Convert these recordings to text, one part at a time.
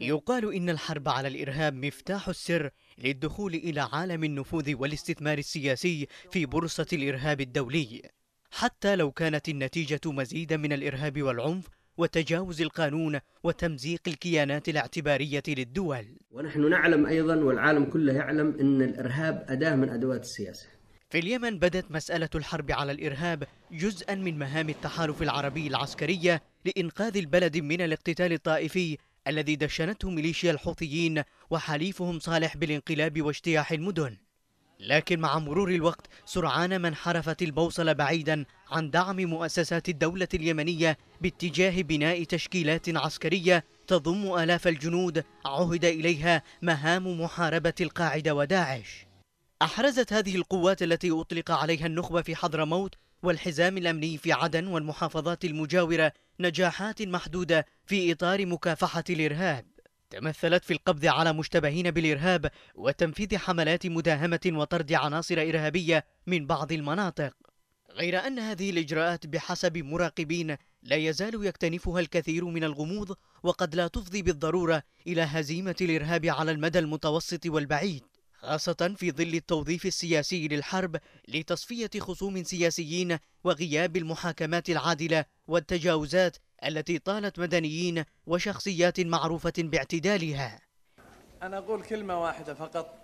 يقال إن الحرب على الإرهاب مفتاح السر للدخول إلى عالم النفوذ والاستثمار السياسي في بورصة الإرهاب الدولي حتى لو كانت النتيجة مزيدا من الإرهاب والعنف وتجاوز القانون وتمزيق الكيانات الاعتبارية للدول ونحن نعلم أيضا والعالم كله يعلم أن الإرهاب أداة من أدوات السياسة في اليمن بدت مسألة الحرب على الإرهاب جزءا من مهام التحالف العربي العسكرية لإنقاذ البلد من الاقتتال الطائفي الذي دشنته ميليشيا الحوثيين وحليفهم صالح بالانقلاب واجتياح المدن لكن مع مرور الوقت سرعان ما انحرفت البوصلة بعيدا عن دعم مؤسسات الدولة اليمنية باتجاه بناء تشكيلات عسكرية تضم آلاف الجنود عهد إليها مهام محاربة القاعدة وداعش أحرزت هذه القوات التي أطلق عليها النخبة في حضرموت والحزام الأمني في عدن والمحافظات المجاورة نجاحات محدودة في إطار مكافحة الإرهاب تمثلت في القبض على مشتبهين بالإرهاب وتنفيذ حملات مداهمة وطرد عناصر إرهابية من بعض المناطق غير أن هذه الإجراءات بحسب مراقبين لا يزال يكتنفها الكثير من الغموض وقد لا تفضي بالضرورة إلى هزيمة الإرهاب على المدى المتوسط والبعيد خاصة في ظل التوظيف السياسي للحرب لتصفية خصوم سياسيين وغياب المحاكمات العادلة والتجاوزات التي طالت مدنيين وشخصيات معروفة باعتدالها أنا أقول كلمة واحدة فقط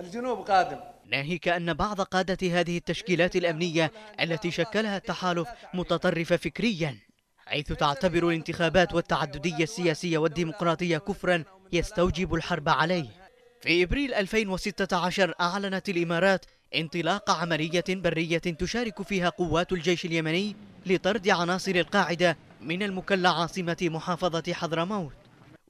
الجنوب قادم ناهيك أن بعض قادة هذه التشكيلات الأمنية التي شكلها التحالف متطرفة فكريا حيث تعتبر الانتخابات والتعددية السياسية والديمقراطية كفرا يستوجب الحرب عليه في إبريل 2016 أعلنت الإمارات انطلاق عملية برية تشارك فيها قوات الجيش اليمني لطرد عناصر القاعدة من المكلا عاصمة محافظة حضرموت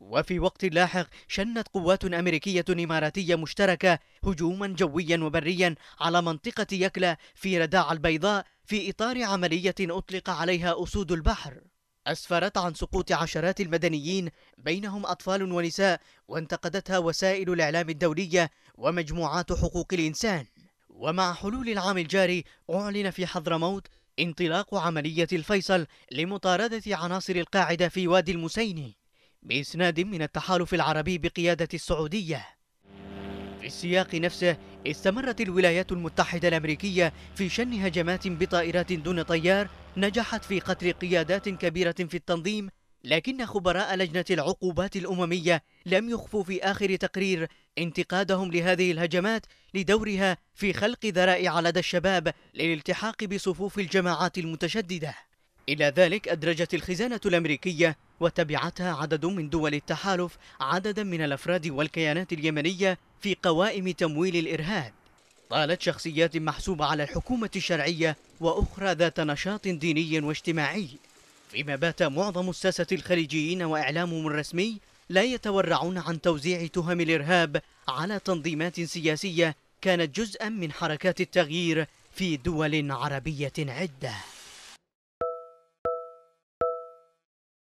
وفي وقت لاحق شنت قوات أمريكية إماراتية مشتركة هجوما جويا وبريا على منطقة يكلا في رداع البيضاء في إطار عملية أطلق عليها أسود البحر أسفرت عن سقوط عشرات المدنيين بينهم أطفال ونساء وانتقدتها وسائل الإعلام الدولية ومجموعات حقوق الإنسان ومع حلول العام الجاري أعلن في حضرموت انطلاق عملية الفيصل لمطاردة عناصر القاعدة في وادي المسيني بإسناد من التحالف العربي بقيادة السعودية في السياق نفسه استمرت الولايات المتحدة الأمريكية في شن هجمات بطائرات دون طيار نجحت في قتل قيادات كبيرة في التنظيم لكن خبراء لجنة العقوبات الأممية لم يخفوا في آخر تقرير انتقادهم لهذه الهجمات لدورها في خلق ذرائع لدى الشباب للالتحاق بصفوف الجماعات المتشددة إلى ذلك أدرجت الخزانة الأمريكية وتبعتها عدد من دول التحالف عددا من الأفراد والكيانات اليمنية في قوائم تمويل الإرهاب طالت شخصيات محسوبة على الحكومة الشرعية وأخرى ذات نشاط ديني واجتماعي فيما بات معظم الساسة الخليجيين وإعلامهم الرسمي لا يتورعون عن توزيع تهم الإرهاب على تنظيمات سياسية كانت جزءا من حركات التغيير في دول عربية عدة